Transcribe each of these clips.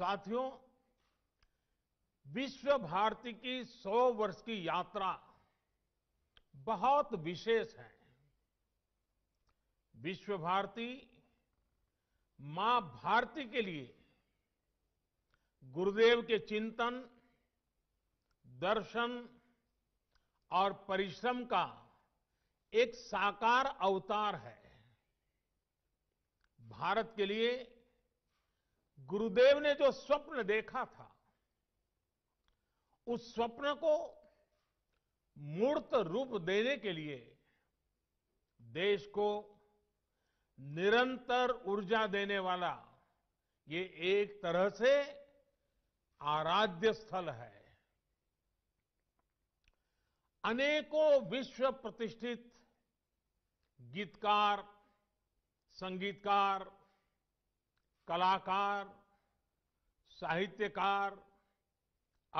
साथियों विश्व भारती की 100 वर्ष की यात्रा बहुत विशेष है विश्व भारती मां भारती के लिए गुरुदेव के चिंतन दर्शन और परिश्रम का एक साकार अवतार है भारत के लिए गुरुदेव ने जो स्वप्न देखा था उस स्वप्न को मूर्त रूप देने के लिए देश को निरंतर ऊर्जा देने वाला ये एक तरह से आराध्य स्थल है अनेकों विश्व प्रतिष्ठित गीतकार संगीतकार कलाकार साहित्यकार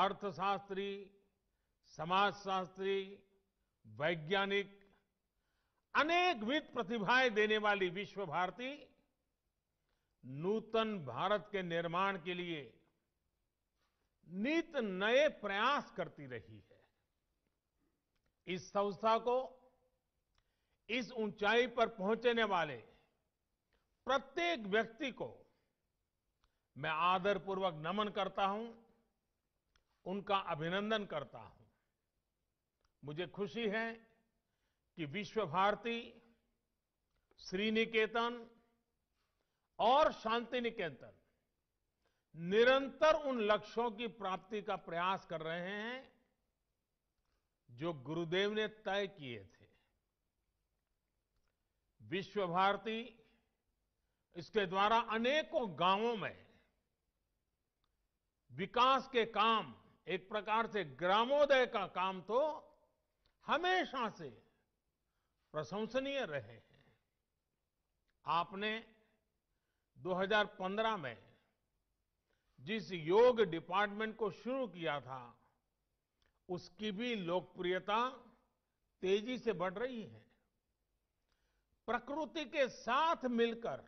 अर्थशास्त्री समाजशास्त्री वैज्ञानिक अनेकविध प्रतिभाएं देने वाली विश्व भारती नूतन भारत के निर्माण के लिए नित नए प्रयास करती रही है इस संस्था को इस ऊंचाई पर पहुंचने वाले प्रत्येक व्यक्ति को मैं आदरपूर्वक नमन करता हूं उनका अभिनंदन करता हूं मुझे खुशी है कि विश्व भारती श्रीनिकेतन और शांति निकेतन निरंतर उन लक्ष्यों की प्राप्ति का प्रयास कर रहे हैं जो गुरुदेव ने तय किए थे विश्व भारती इसके द्वारा अनेकों गांवों में विकास के काम एक प्रकार से ग्रामोदय का काम तो हमेशा से प्रशंसनीय रहे हैं आपने 2015 में जिस योग डिपार्टमेंट को शुरू किया था उसकी भी लोकप्रियता तेजी से बढ़ रही है प्रकृति के साथ मिलकर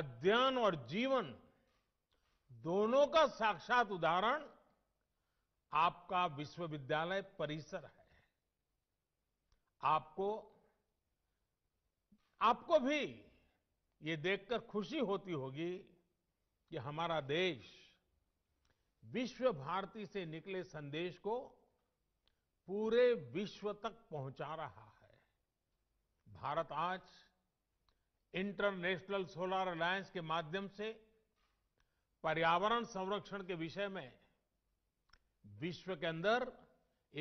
अध्ययन और जीवन दोनों का साक्षात उदाहरण आपका विश्वविद्यालय परिसर है आपको आपको भी ये देखकर खुशी होती होगी कि हमारा देश विश्व भारती से निकले संदेश को पूरे विश्व तक पहुंचा रहा है भारत आज इंटरनेशनल सोलर अलायंस के माध्यम से पर्यावरण संरक्षण के विषय में विश्व के अंदर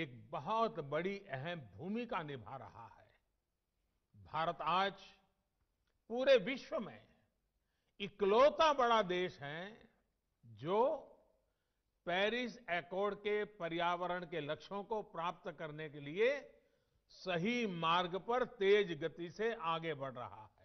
एक बहुत बड़ी अहम भूमिका निभा रहा है भारत आज पूरे विश्व में इकलौता बड़ा देश है जो पेरिस एकॉर्ड के पर्यावरण के लक्ष्यों को प्राप्त करने के लिए सही मार्ग पर तेज गति से आगे बढ़ रहा है